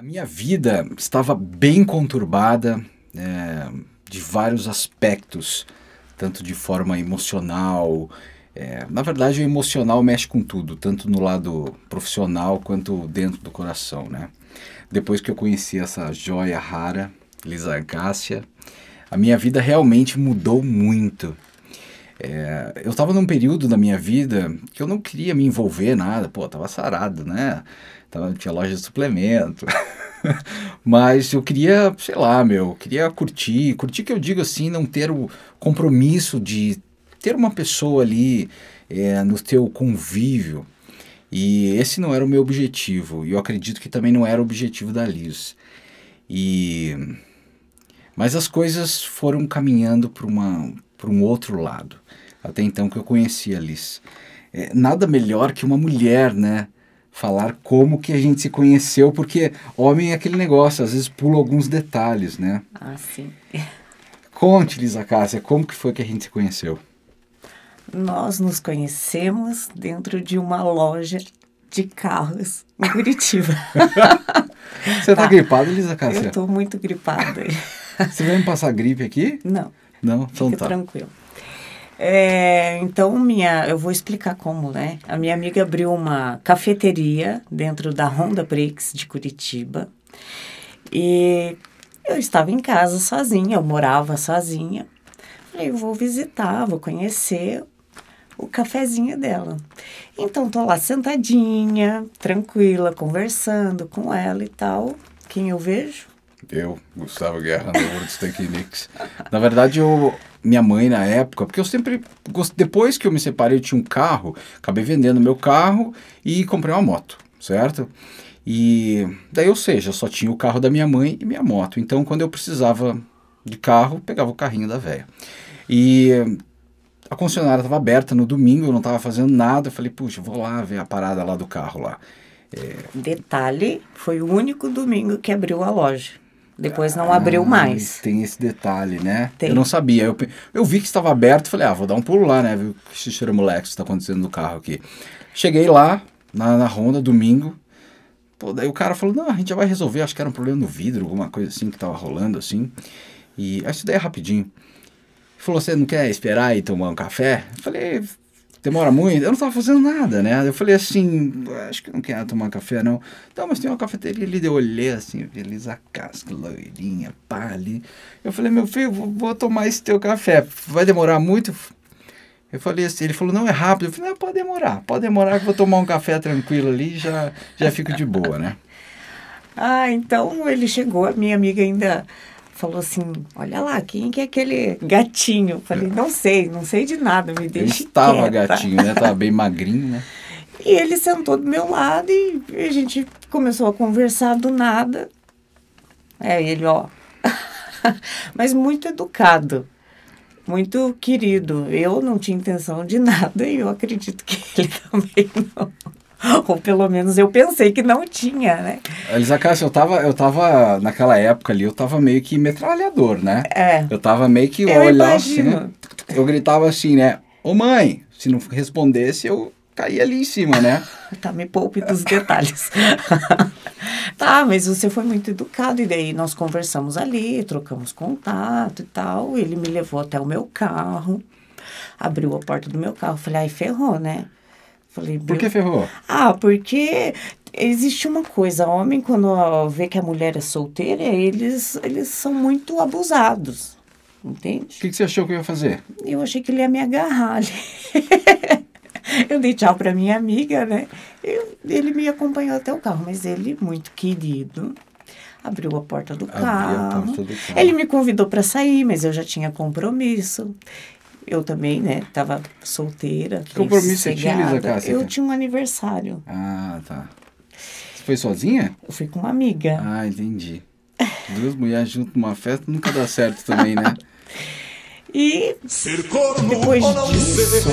A minha vida estava bem conturbada é, de vários aspectos, tanto de forma emocional. É, na verdade, o emocional mexe com tudo, tanto no lado profissional quanto dentro do coração, né? Depois que eu conheci essa joia rara, Lisa Cássia, a minha vida realmente mudou muito. É, eu estava num período da minha vida que eu não queria me envolver nada, pô, tava sarado, né? Tava, tinha loja de suplemento. Mas eu queria, sei lá, meu, queria curtir. Curtir que eu digo assim, não ter o compromisso de ter uma pessoa ali é, no teu convívio. E esse não era o meu objetivo. E eu acredito que também não era o objetivo da Liz. E... Mas as coisas foram caminhando para uma para um outro lado. Até então que eu conhecia a Liz. É, nada melhor que uma mulher, né? Falar como que a gente se conheceu, porque homem é aquele negócio, às vezes pula alguns detalhes, né? Ah, sim. Conte, Lisa Cássia, como que foi que a gente se conheceu? Nós nos conhecemos dentro de uma loja de carros em Curitiba. Você tá, tá gripada, Elisa Cássia? Eu tô muito gripada. Você vai me passar gripe aqui? Não. Não? Então Fica tá. tranquilo. É, então, minha, eu vou explicar como, né? A minha amiga abriu uma cafeteria dentro da Honda Breaks de Curitiba. E eu estava em casa sozinha, eu morava sozinha. Falei, eu vou visitar, vou conhecer o cafezinho dela. Então, tô lá sentadinha, tranquila, conversando com ela e tal. Quem eu vejo? eu, Gustavo Guerra, namoro né? dos Tequinix. Na verdade, eu, minha mãe na época, porque eu sempre, depois que eu me separei, eu tinha um carro, acabei vendendo meu carro e comprei uma moto, certo? E daí, ou seja, só tinha o carro da minha mãe e minha moto. Então, quando eu precisava de carro, pegava o carrinho da velha. E a concessionária estava aberta no domingo, eu não estava fazendo nada. Eu falei, puxa, vou lá ver a parada lá do carro lá. É... Detalhe, foi o único domingo que abriu a loja. Depois não abriu ah, mais. Tem esse detalhe, né? Tem. Eu não sabia. Eu, eu vi que estava aberto e falei, ah, vou dar um pulo lá, né? Viu o que moleque está acontecendo no carro aqui. Cheguei lá, na, na Honda, domingo. Pô, daí o cara falou, não, a gente já vai resolver. Acho que era um problema no vidro, alguma coisa assim que estava rolando, assim. E ah, isso daí é rapidinho. Ele falou, você não quer esperar e tomar um café? Eu falei, demora muito. Eu não estava fazendo nada, né? Eu falei assim, acho que não quero tomar café, não. Então, mas tem uma cafeteria ali, eu olhei assim, feliz casca, loirinha, pá ali. Eu falei, meu filho, vou, vou, tomar esse teu café, vai demorar muito? Eu falei assim, ele falou, não, é rápido. Eu falei, não, pode demorar, pode demorar que vou tomar um café tranquilo ali já já fico de boa, né? ah, então ele chegou, a minha amiga ainda falou assim: Olha lá, quem que é aquele gatinho? Eu falei: Não sei, não sei de nada, me deixa. Ele estava gatinho, né? Estava bem magrinho, né? E ele sentou do meu lado e a gente começou a conversar do nada. É, ele, ó. Mas muito educado, muito querido. Eu não tinha intenção de nada e eu acredito que ele também não. Ou pelo menos eu pensei que não tinha, né? Elisa Cássia, eu tava, eu tava naquela época ali, eu tava meio que metralhador, né? É. Eu tava meio que olhando assim, né? Eu gritava assim, né? Ô mãe, se não respondesse, eu caía ali em cima, né? tá, me poupe dos detalhes. tá, mas você foi muito educado. E daí nós conversamos ali, trocamos contato e tal. Ele me levou até o meu carro, abriu a porta do meu carro. Falei, ai, ferrou, né? Falei, Por que ferrou? Ah, porque existe uma coisa, homem quando vê que a mulher é solteira, eles, eles são muito abusados, entende? O que, que, você achou que eu ia fazer? Eu achei que ele ia me agarrar ali. eu dei tchau para minha amiga, né? Eu, ele me acompanhou até o carro, mas ele, muito querido, abriu a porta do, carro. Porta do carro. Ele me convidou para sair, mas eu já tinha compromisso eu também, né? Tava solteira. Que compromisso você tinha, Lisa Cássia? Eu tinha um aniversário. Ah, tá. Você foi sozinha? Eu fui com uma amiga. Ah, entendi. Duas mulheres juntas numa festa nunca dá certo também, né? E depois disso,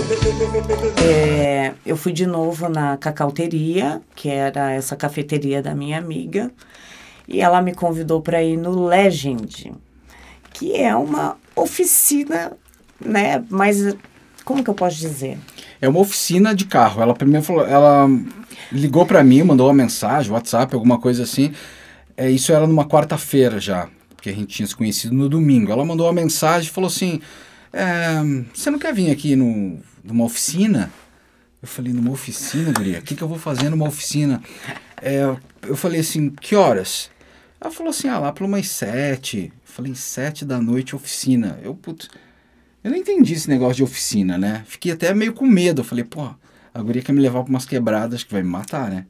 é, eu fui de novo na cacauteria, que era essa cafeteria da minha amiga, e ela me convidou para ir no Legend, que é uma oficina né? Mas como que eu posso dizer? É uma oficina de carro. Ela primeiro falou, ela ligou para mim, mandou uma mensagem, WhatsApp, alguma coisa assim. É, isso era numa quarta-feira já, porque a gente tinha se conhecido no domingo. Ela mandou uma mensagem e falou assim: é, Você não quer vir aqui no, numa oficina? Eu falei, numa oficina, Guria? O que, que eu vou fazer numa oficina? É, eu falei assim, que horas? Ela falou assim, ah, lá por umas sete. Eu falei, sete da noite, oficina. Eu, putz, eu não entendi esse negócio de oficina, né? Fiquei até meio com medo. Eu falei, pô, a guria quer me levar para umas quebradas que vai me matar, né?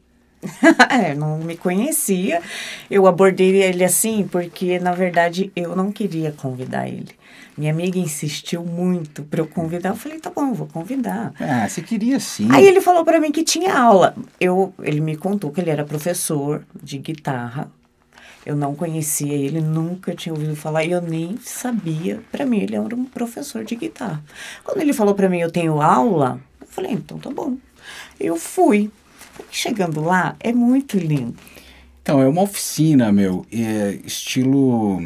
é, não me conhecia. Eu abordei ele assim porque, na verdade, eu não queria convidar ele. Minha amiga insistiu muito para eu convidar. Eu falei, tá bom, vou convidar. Ah, você queria sim. Aí ele falou para mim que tinha aula. Eu, ele me contou que ele era professor de guitarra eu não conhecia ele, nunca tinha ouvido falar e eu nem sabia. Para mim, ele era um professor de guitarra. Quando ele falou para mim, eu tenho aula, eu falei, então tá bom. Eu fui. Chegando lá, é muito lindo. Então, é uma oficina, meu, é estilo.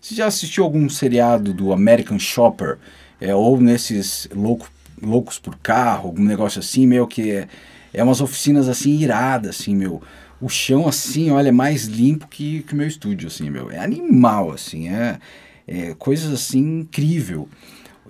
Você já assistiu algum seriado do American Shopper? É, ou nesses louco, loucos por carro, algum negócio assim, meu, que é, é umas oficinas assim iradas, assim, meu o chão, assim, olha, é mais limpo que, que o meu estúdio, assim, meu. É animal, assim, é, é coisas, assim, incrível.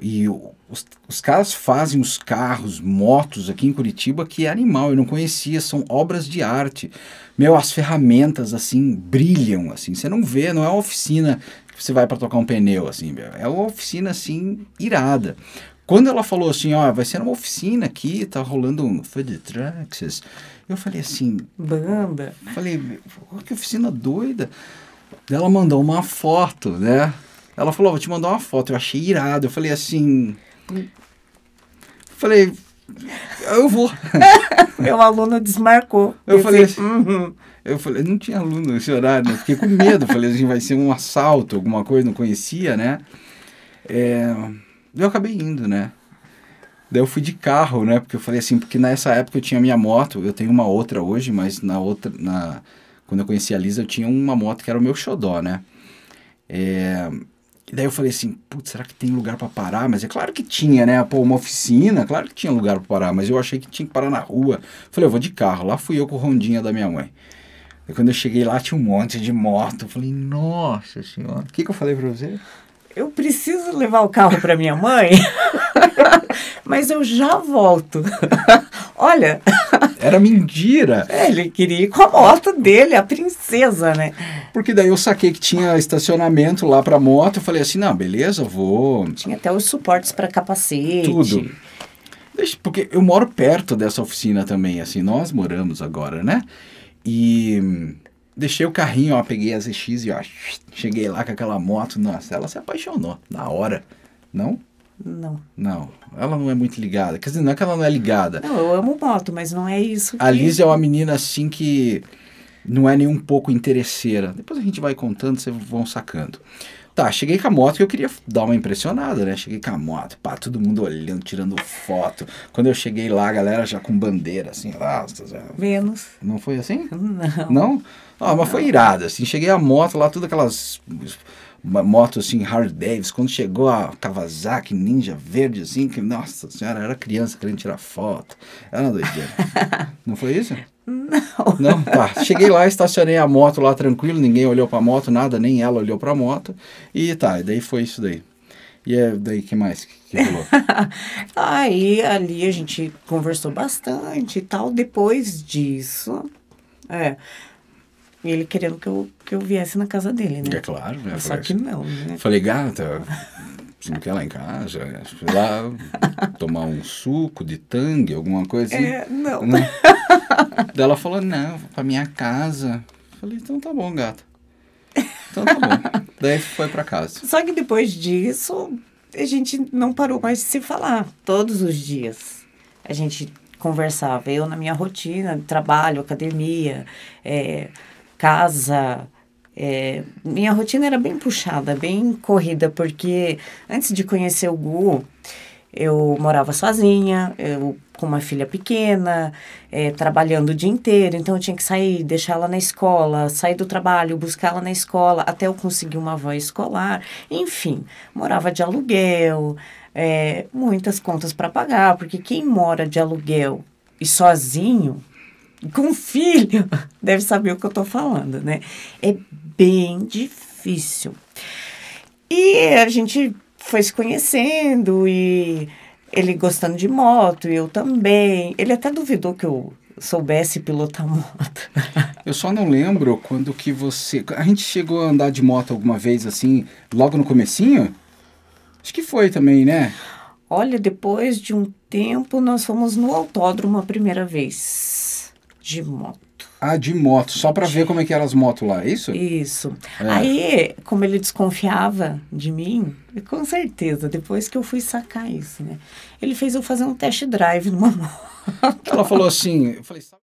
E os, os caras fazem os carros, motos aqui em Curitiba que é animal, eu não conhecia, são obras de arte. Meu, as ferramentas, assim, brilham, assim, você não vê, não é uma oficina que você vai para tocar um pneu, assim, meu. É uma oficina, assim, irada. Quando ela falou assim, ó, vai ser uma oficina aqui, tá rolando um food trucks, eu falei assim... Banda! Falei, que oficina doida! Ela mandou uma foto, né? Ela falou, vou te mandar uma foto. Eu achei irado. Eu falei assim... Falei, eu vou. Meu aluno desmarcou. Eu falei assim, uhum. eu falei, não tinha aluno nesse horário, né? Fiquei com medo. falei assim, vai ser um assalto, alguma coisa, não conhecia, né? É... Eu acabei indo, né? Daí eu fui de carro, né? Porque eu falei assim, porque nessa época eu tinha minha moto, eu tenho uma outra hoje, mas na outra, na quando eu conheci a Lisa, eu tinha uma moto que era o meu xodó, né? É... E daí eu falei assim, putz, será que tem lugar para parar? Mas é claro que tinha, né? Pô, uma oficina, claro que tinha lugar para parar, mas eu achei que tinha que parar na rua. Falei, eu vou de carro. Lá fui eu com o rondinha da minha mãe. E quando eu cheguei lá, tinha um monte de moto. Eu falei, nossa senhora. O que, que eu falei pra você? eu preciso levar o carro para minha mãe, mas eu já volto. Olha. Era mentira. Ele queria ir com a moto dele, a princesa, né? Porque daí eu saquei que tinha estacionamento lá para moto. Eu falei assim: não, beleza, vou. Tinha até os suportes para capacete. Tudo. Porque eu moro perto dessa oficina também, assim, nós moramos agora, né? E Deixei o carrinho, ó, peguei a ZX e ó, cheguei lá com aquela moto. Nossa, ela se apaixonou na hora. Não? Não. Não, ela não é muito ligada. Quer dizer, não é que ela não é ligada. Não, eu amo moto, mas não é isso. Que... A Liz é uma menina assim que não é nem um pouco interesseira. Depois a gente vai contando, vocês vão sacando. Tá, cheguei com a moto que eu queria dar uma impressionada, né? Cheguei com a moto, pá, todo mundo olhando, tirando foto. Quando eu cheguei lá, a galera já com bandeira, assim, lá. É, Vênus. Não foi assim? Não. Não? Ah, mas Não. foi irado, assim. Cheguei a moto lá, tudo aquelas motos assim, Hard Davis, quando chegou a Kawasaki Ninja Verde, assim, que, nossa senhora, era criança querendo tirar foto. Era uma doideira. Não foi isso? Não. Não, tá. Cheguei lá, estacionei a moto lá tranquilo, ninguém olhou para a moto, nada, nem ela olhou para a moto. E tá, e daí foi isso daí. E é daí que mais que rolou? Aí ali a gente conversou bastante e tal. Depois disso, é, ele querendo que eu, que eu viesse na casa dele, né? É claro, né? Só que não, né? Falei, gata, você não quer lá em casa? Lá tomar um suco de tangue, alguma coisa? Assim? É, não. Daí ela falou, não, vou pra minha casa. Eu falei, então tá bom, gata. Então tá bom. Daí foi para casa. Só que depois disso, a gente não parou mais de se falar. Todos os dias a gente conversava. Eu na minha rotina, trabalho, academia, é, casa, é, minha rotina era bem puxada, bem corrida, porque antes de conhecer o Gu, eu morava sozinha, eu com uma filha pequena, é, trabalhando o dia inteiro, então eu tinha que sair, deixar ela na escola, sair do trabalho, buscar ela na escola, até eu conseguir uma avó escolar. Enfim, morava de aluguel, é, muitas contas para pagar, porque quem mora de aluguel e sozinho com filho, deve saber o que eu estou falando, né? É bem difícil. E a gente foi se conhecendo e ele gostando de moto, e eu também. Ele até duvidou que eu soubesse pilotar moto. eu só não lembro quando que você... A gente chegou a andar de moto alguma vez, assim, logo no comecinho? Acho que foi também, né? Olha, depois de um tempo, nós fomos no autódromo a primeira vez de moto. Ah, de moto, só para ver como é que eram as motos lá, é isso? Isso. É. Aí, como ele desconfiava de mim, com certeza, depois que eu fui sacar isso, né? Ele fez eu fazer um test drive numa moto. Ela falou assim, eu falei, sabe?